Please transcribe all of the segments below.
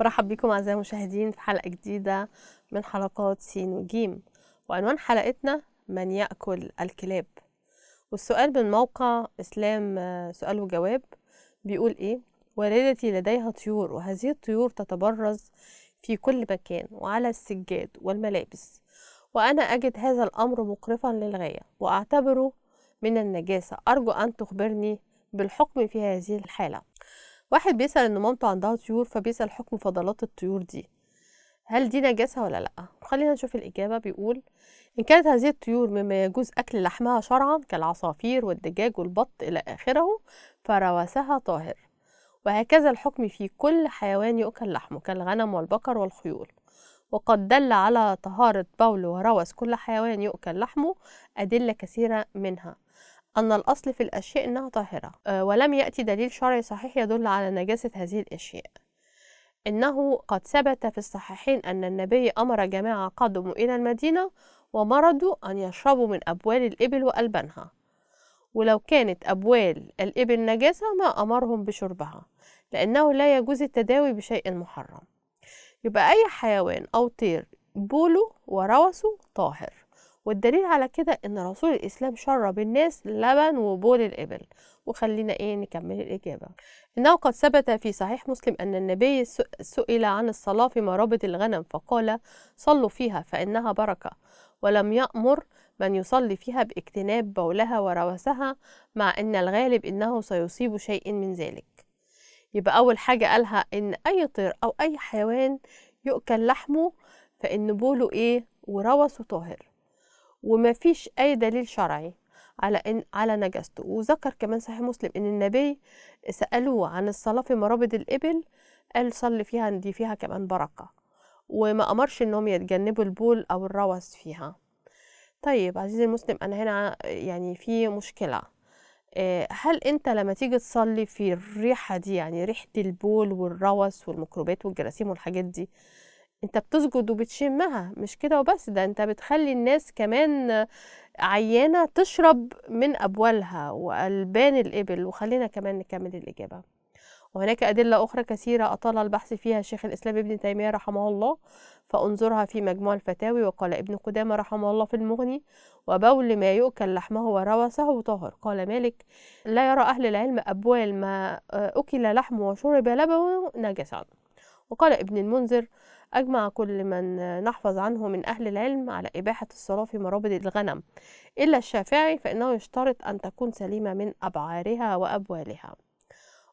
برحب بكم أعزائي المشاهدين في حلقة جديدة من حلقات سين وجيم وعنوان حلقتنا من يأكل الكلاب والسؤال من موقع إسلام آه، سؤال وجواب بيقول إيه والدتي لديها طيور وهذه الطيور تتبرز في كل مكان وعلى السجاد والملابس وأنا أجد هذا الأمر مقرفا للغاية وأعتبره من النجاسة أرجو أن تخبرني بالحكم في هذه الحالة واحد بيسأل إن مامته عندها طيور فبيسأل حكم فضلات الطيور دي هل دي نجاسة ولا لأ؟ خلينا نشوف الإجابة بيقول إن كانت هذه الطيور مما يجوز أكل لحمها شرعا كالعصافير والدجاج والبط إلى آخره فرواسها طاهر وهكذا الحكم في كل حيوان يؤكل لحمه كالغنم والبقر والخيول وقد دل على طهارة بول وروس كل حيوان يؤكل لحمه أدلة كثيرة منها أن الأصل في الأشياء أنها طاهرة آه، ولم يأتي دليل شرعي صحيح يدل على نجاسة هذه الأشياء إنه قد ثبت في الصحيحين أن النبي أمر جماعة قدموا إلى المدينة ومرضوا أن يشربوا من أبوال الإبل وألبانها ولو كانت أبوال الإبل نجاسة ما أمرهم بشربها لأنه لا يجوز التداوي بشيء محرم يبقى أي حيوان أو طير بوله وروسه طاهر والدليل على كده ان رسول الاسلام شرب الناس لبن وبول الابل وخلينا ايه نكمل الاجابه انه قد ثبت في صحيح مسلم ان النبي سئل عن الصلاه في مرابط الغنم فقال صلوا فيها فانها بركه ولم يامر من يصلي فيها باجتناب بولها وروثها مع ان الغالب انه سيصيب شيء من ذلك يبقى اول حاجه قالها ان اي طير او اي حيوان يؤكل لحمه فان بوله ايه وروثه طاهر وما فيش أي دليل شرعي على إن على نجاسته وذكر كمان صحيح مسلم إن النبي سألوه عن الصلاة في مرابض الإبل قال صلي فيها دي فيها كمان بركة وما أمرش إنهم يتجنبوا البول أو الروث فيها طيب عزيزي المسلم أنا هنا يعني في مشكلة آه، هل انت لما تيجي تصلي في الريحة دي يعني ريحة البول والروث والميكروبات والجراثيم والحاجات دي انت بتسجد وبتشمها مش كده وبس ده انت بتخلي الناس كمان عيانة تشرب من أبوالها وألبان الإبل وخلينا كمان نكمل الإجابة وهناك أدلة أخرى كثيرة أطال البحث فيها شيخ الإسلام ابن تيمية رحمه الله فانظرها في مجموع الفتاوي وقال ابن قدامة رحمه الله في المغني وبول ما يؤكل لحمه وروسه طاهر قال مالك لا يرى أهل العلم أبوال ما آه، أكل لحمه وشرب لبنه نجسا وقال ابن المنذر أجمع كل من نحفظ عنه من أهل العلم على إباحة الصلاة في مرابد الغنم إلا الشافعي فإنه يشترط أن تكون سليمة من أبعارها وأبوالها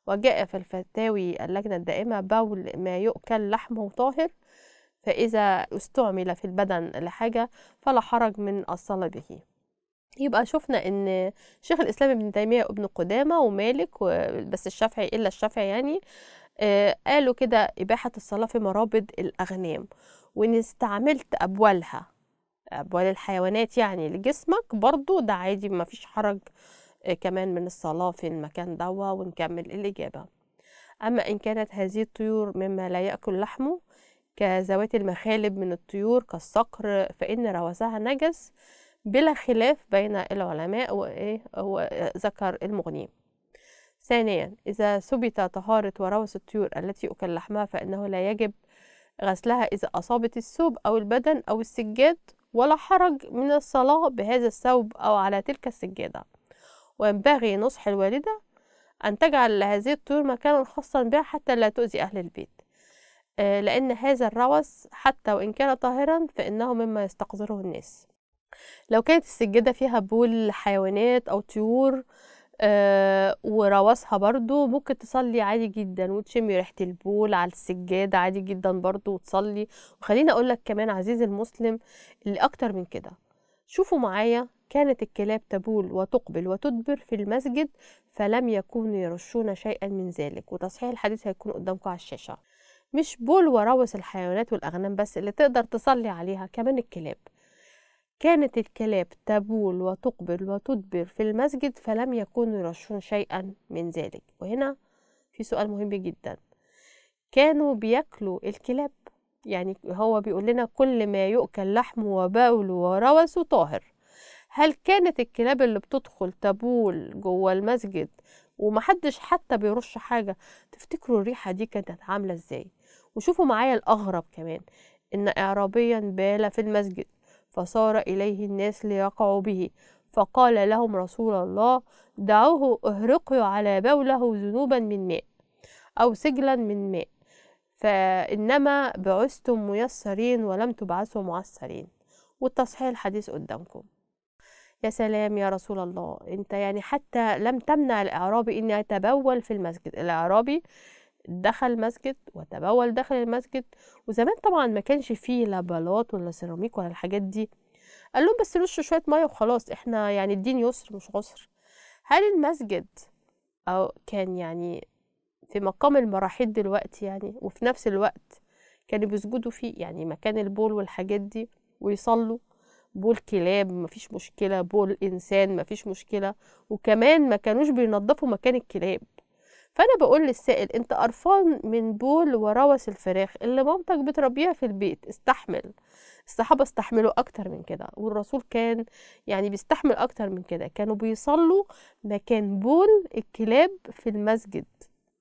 وجاء في الفتاوي اللجنة الدائمة بول ما يؤكل لحمه طاهر فإذا استعمل في البدن لحاجة فلا حرج من الصلاة به يبقى شفنا ان شيخ الاسلام ابن تيميه وابن قدامه ومالك بس الشافعي الا الشافعي يعني آه، قالوا كده إباحة الصلاة في مرابض الأغنام وإن استعملت أبوالها أبوال الحيوانات يعني لجسمك برضو ده عادي مفيش حرج آه، كمان من الصلاة في المكان دوا ونكمل الإجابة أما إن كانت هذه الطيور مما لا يأكل لحمه كذوات المخالب من الطيور كالصقر فإن روثها نجس بلا خلاف بين العلماء وإيه هو آه، ذكر المغني ثانيا إذا ثبت طهارة وروث الطيور التي أكل لحمها فإنه لا يجب غسلها إذا أصابت الثوب أو البدن أو السجاد ولا حرج من الصلاة بهذا الثوب أو على تلك السجادة وينبغي نصح الوالدة أن تجعل لهذه الطيور مكانا خاصا بها حتى لا تؤذي أهل البيت آه، لأن هذا الروث حتى وإن كان طاهرا فإنه مما يستقذره الناس لو كانت السجادة فيها بول حيوانات أو طيور آه ورواصها برضو ممكن تصلي عادي جدا وتشمي ريحة البول على السجادة عادي جدا برضو وتصلي وخليني أقولك كمان عزيزي المسلم اللي أكتر من كده شوفوا معايا كانت الكلاب تبول وتقبل وتدبر في المسجد فلم يكونوا يرشون شيئا من ذلك وتصحيح الحديث هيكون قدامكم على الشاشة مش بول وراوس الحيوانات والأغنام بس اللي تقدر تصلي عليها كمان الكلاب كانت الكلاب تبول وتقبل وتدبر في المسجد فلم يكونوا يرشون شيئا من ذلك وهنا في سؤال مهم جدا كانوا بياكلوا الكلاب يعني هو بيقول لنا كل ما يؤكل لحمه وبول وروثه طاهر هل كانت الكلاب اللي بتدخل تبول جوه المسجد ومحدش حتى بيرش حاجه تفتكروا الريحه دي كانت عامله ازاي وشوفوا معايا الاغرب كمان ان اعرابيا بال في المسجد فصار إليه الناس ليقعوا به فقال لهم رسول الله دعوه اهرقوا على بوله ذنوبا من ماء أو سجلا من ماء فإنما بعثتم ميسرين ولم تبعثوا معسرين والتصحيح الحديث قدامكم يا سلام يا رسول الله انت يعني حتى لم تمنع الاعرابي ان يتبول في المسجد الاعرابي دخل المسجد وتبول داخل المسجد وزمان طبعا ما كانش فيه لا بلاط ولا سيراميك ولا الحاجات دي قال لهم بس رشوا شويه ميه وخلاص احنا يعني الدين يسر مش عسر هل المسجد أو كان يعني في مقام المراحيض دلوقتي يعني وفي نفس الوقت كانوا بيسجدوا فيه يعني مكان البول والحاجات دي ويصلوا بول كلاب مفيش مشكلة بول إنسان مفيش مشكلة وكمان ما كانوش بينظفوا مكان الكلاب فانا بقول للسائل انت قرفان من بول وروس الفراخ اللي مامتك بتربيها في البيت استحمل الصحابه استحملوا اكتر من كده والرسول كان يعني بيستحمل اكتر من كده كانوا بيصلوا مكان بول الكلاب في المسجد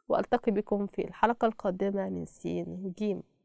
والتقي بكم في الحلقه القادمه من سين جيم